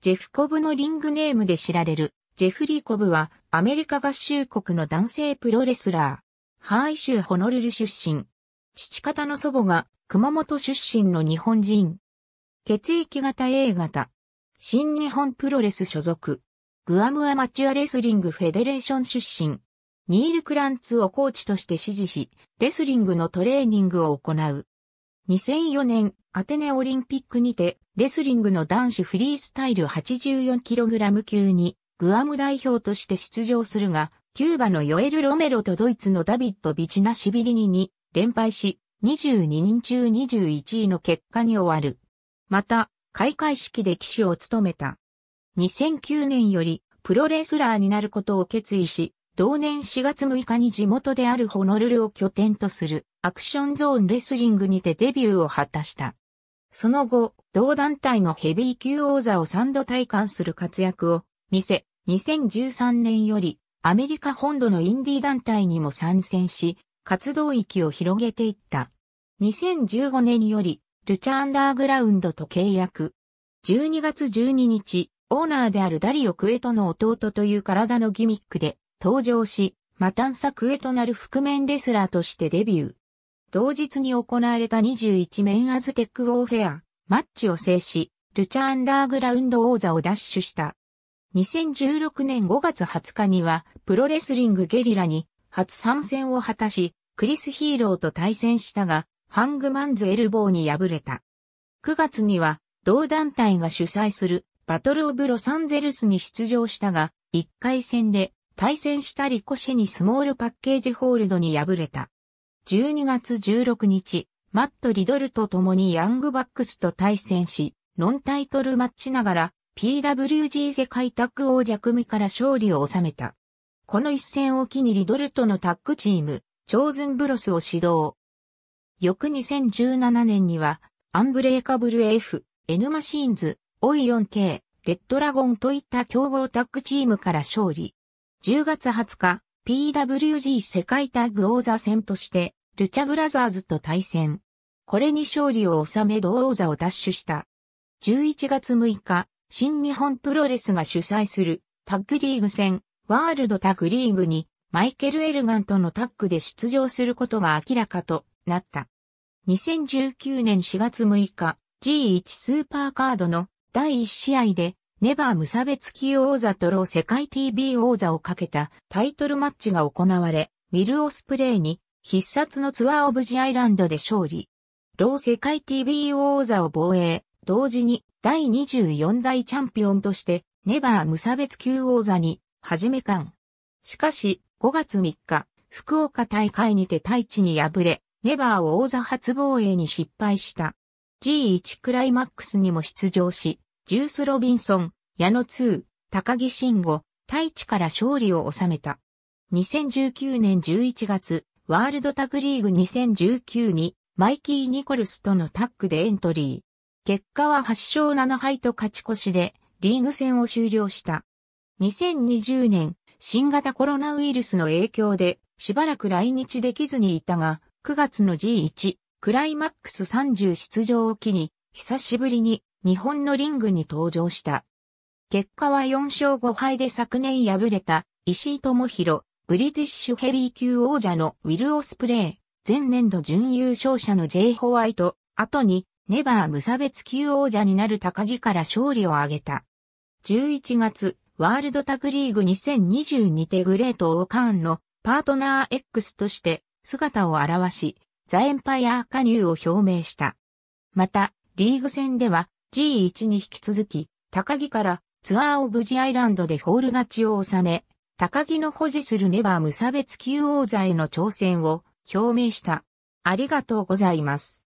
ジェフコブのリングネームで知られる、ジェフリー・コブは、アメリカ合衆国の男性プロレスラー。ハーイ州ホノルル出身。父方の祖母が、熊本出身の日本人。血液型 A 型。新日本プロレス所属。グアムアマチュアレスリングフェデレーション出身。ニール・クランツをコーチとして支持し、レスリングのトレーニングを行う。2004年、アテネオリンピックにて、レスリングの男子フリースタイル 84kg 級に、グアム代表として出場するが、キューバのヨエル・ロメロとドイツのダビッド・ビチナシビリニに連敗し、22人中21位の結果に終わる。また、開会式で騎手を務めた。2009年よりプロレスラーになることを決意し、同年4月6日に地元であるホノルルを拠点とするアクションゾーンレスリングにてデビューを果たした。その後、同団体のヘビー級王座を3度体感する活躍を見せ、2013年よりアメリカ本土のインディ団体にも参戦し、活動域を広げていった。2015年より、ルチャアンダーグラウンドと契約。12月12日、オーナーであるダリオ・クエトの弟という体のギミックで登場し、マタンサ・クエトなる覆面レスラーとしてデビュー。同日に行われた21面アズテックオーフェア、マッチを制し、ルチャアンダーグラウンド王座を奪取した。2016年5月20日には、プロレスリングゲリラに初参戦を果たし、クリス・ヒーローと対戦したが、ハングマンズ・エルボーに敗れた。9月には、同団体が主催するバトル・オブ・ロサンゼルスに出場したが、1回戦で対戦したリコシェにスモールパッケージホールドに敗れた。12月16日、マット・リドルと共にヤングバックスと対戦し、ノンタイトルマッチながら PWG 世界タッグ王者組から勝利を収めた。この一戦を機にリドルとのタッグチーム、チョーズンブロスを指導。翌2017年には、アンブレイカブル F、N マシーンズ、オイン k レッドラゴンといった強豪タッグチームから勝利。10月20日、PWG 世界タッグ王座戦として、ルチャブラザーズと対戦。これに勝利を収め同王座を奪取した。11月6日、新日本プロレスが主催するタッグリーグ戦、ワールドタッグリーグにマイケル・エルガンとのタッグで出場することが明らかとなった。2019年4月6日、G1 スーパーカードの第1試合で、ネバー無差別級王座とロー世界 TV 王座をかけたタイトルマッチが行われ、ウィル・オスプレイに必殺のツアーオブジアイランドで勝利。同世界 t v 王座を防衛、同時に第24代チャンピオンとして、ネバー無差別級王座に、じめかん。しかし、5月3日、福岡大会にて大地に敗れ、ネバーを王座初防衛に失敗した。G1 クライマックスにも出場し、ジュース・ロビンソン、矢野2、高木慎吾、大地から勝利を収めた。2019年11月、ワールドタグリーグ2019にマイキー・ニコルスとのタッグでエントリー。結果は8勝7敗と勝ち越しでリーグ戦を終了した。2020年、新型コロナウイルスの影響でしばらく来日できずにいたが、9月の G1 クライマックス30出場を機に久しぶりに日本のリングに登場した。結果は4勝5敗で昨年敗れた石井智弘、ブリティッシュヘビー級王者のウィル・オスプレイ、前年度準優勝者の J. ホワイト、後にネバー無差別級王者になる高木から勝利を挙げた。11月、ワールドタグリーグ2022テグレート・オーカーンのパートナー X として姿を現し、ザ・エンパイア加入を表明した。また、リーグ戦では G1 に引き続き、高木からツアーオブジアイランドでホール勝ちを収め、高木の保持するネバー無差別級王座への挑戦を表明した。ありがとうございます。